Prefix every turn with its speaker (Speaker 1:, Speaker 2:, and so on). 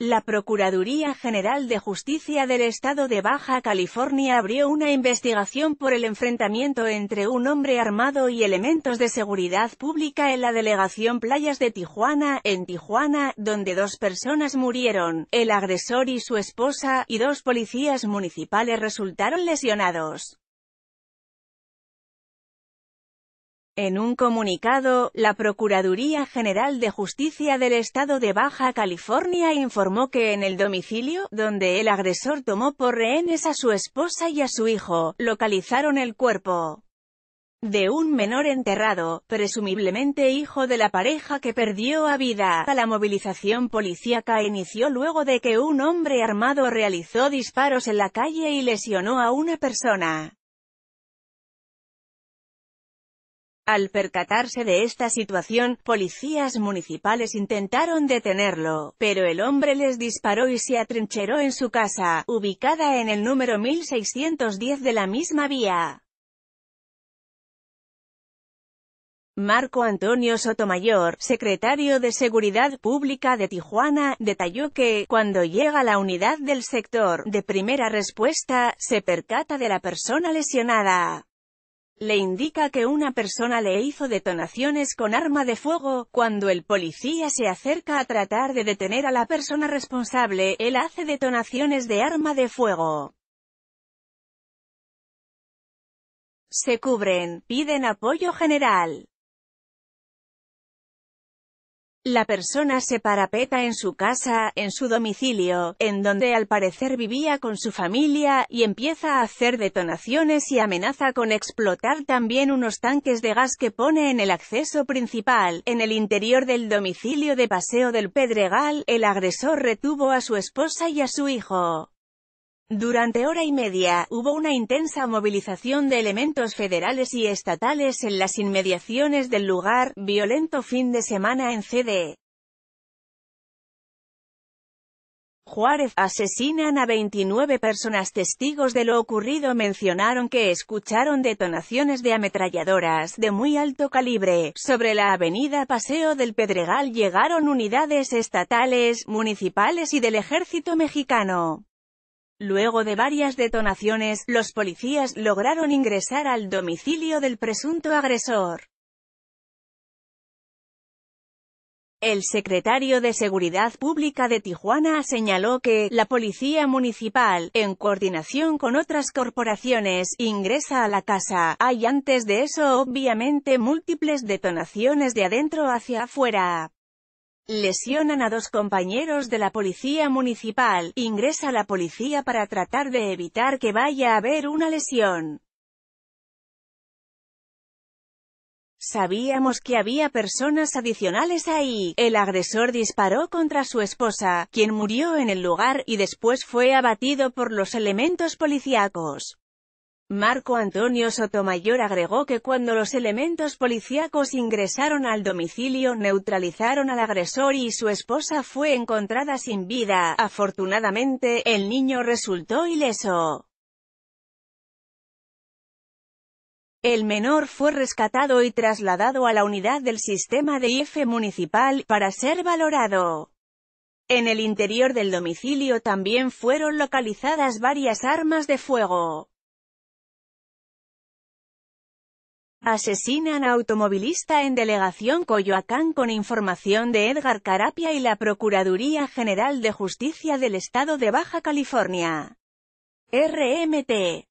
Speaker 1: La Procuraduría General de Justicia del Estado de Baja California abrió una investigación por el enfrentamiento entre un hombre armado y elementos de seguridad pública en la delegación Playas de Tijuana, en Tijuana, donde dos personas murieron, el agresor y su esposa, y dos policías municipales resultaron lesionados. En un comunicado, la Procuraduría General de Justicia del Estado de Baja California informó que en el domicilio, donde el agresor tomó por rehenes a su esposa y a su hijo, localizaron el cuerpo de un menor enterrado, presumiblemente hijo de la pareja que perdió a vida. La movilización policíaca inició luego de que un hombre armado realizó disparos en la calle y lesionó a una persona. Al percatarse de esta situación, policías municipales intentaron detenerlo, pero el hombre les disparó y se atrincheró en su casa, ubicada en el número 1610 de la misma vía. Marco Antonio Sotomayor, secretario de Seguridad Pública de Tijuana, detalló que, cuando llega la unidad del sector de primera respuesta, se percata de la persona lesionada le indica que una persona le hizo detonaciones con arma de fuego, cuando el policía se acerca a tratar de detener a la persona responsable, él hace detonaciones de arma de fuego. Se cubren, piden apoyo general. La persona se parapeta en su casa, en su domicilio, en donde al parecer vivía con su familia, y empieza a hacer detonaciones y amenaza con explotar también unos tanques de gas que pone en el acceso principal. En el interior del domicilio de Paseo del Pedregal, el agresor retuvo a su esposa y a su hijo. Durante hora y media, hubo una intensa movilización de elementos federales y estatales en las inmediaciones del lugar, violento fin de semana en CD. E. Juárez, asesinan a 29 personas testigos de lo ocurrido mencionaron que escucharon detonaciones de ametralladoras de muy alto calibre. Sobre la avenida Paseo del Pedregal llegaron unidades estatales, municipales y del ejército mexicano. Luego de varias detonaciones, los policías lograron ingresar al domicilio del presunto agresor. El secretario de Seguridad Pública de Tijuana señaló que, la Policía Municipal, en coordinación con otras corporaciones, ingresa a la casa. Hay antes de eso obviamente múltiples detonaciones de adentro hacia afuera. Lesionan a dos compañeros de la policía municipal, ingresa la policía para tratar de evitar que vaya a haber una lesión. Sabíamos que había personas adicionales ahí. El agresor disparó contra su esposa, quien murió en el lugar, y después fue abatido por los elementos policíacos. Marco Antonio Sotomayor agregó que cuando los elementos policíacos ingresaron al domicilio neutralizaron al agresor y su esposa fue encontrada sin vida. Afortunadamente, el niño resultó ileso. El menor fue rescatado y trasladado a la unidad del sistema de IF municipal, para ser valorado. En el interior del domicilio también fueron localizadas varias armas de fuego. Asesinan a automovilista en delegación Coyoacán con información de Edgar Carapia y la Procuraduría General de Justicia del Estado de Baja California. RMT